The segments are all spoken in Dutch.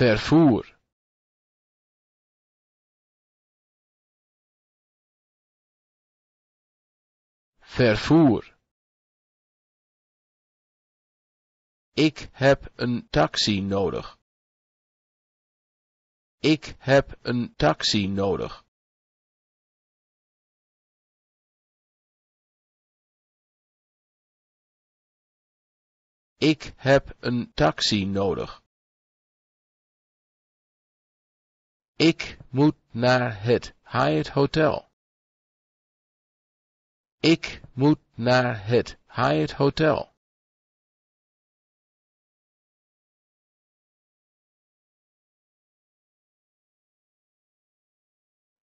vervoer vervoer Ik heb een taxi nodig. Ik heb een taxi nodig. Ik heb een taxi nodig. Ik moet naar het Hyatt Hotel. Ik moet naar het Hyatt Hotel.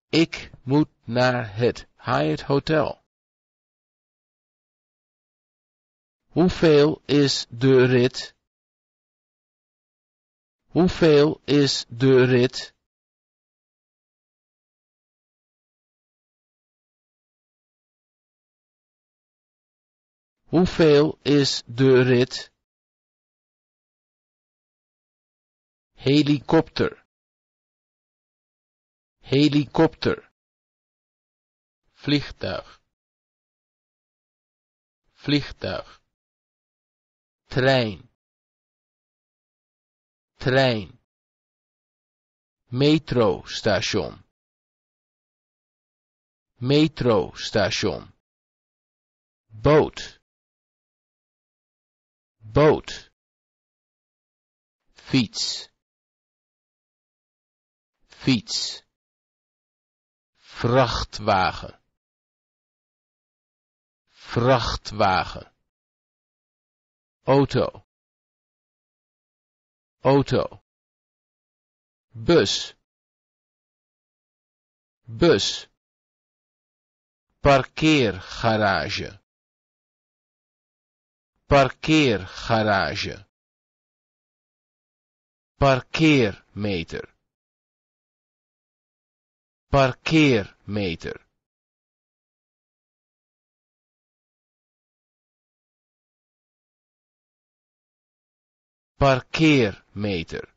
Ik moet naar het Hyatt Hotel. Hoeveel is de rit? Hoeveel is de rit? Hoeveel is de rit? Helikopter. Helikopter. Vliegtuig. Vliegtuig. Trein. Trein. Metrostation. Metrostation. Boot boot, fiets, fiets, vrachtwagen, vrachtwagen, auto, auto, bus, bus, parkeergarage, parkeergarage parkeermeter parkeermeter parkeermeter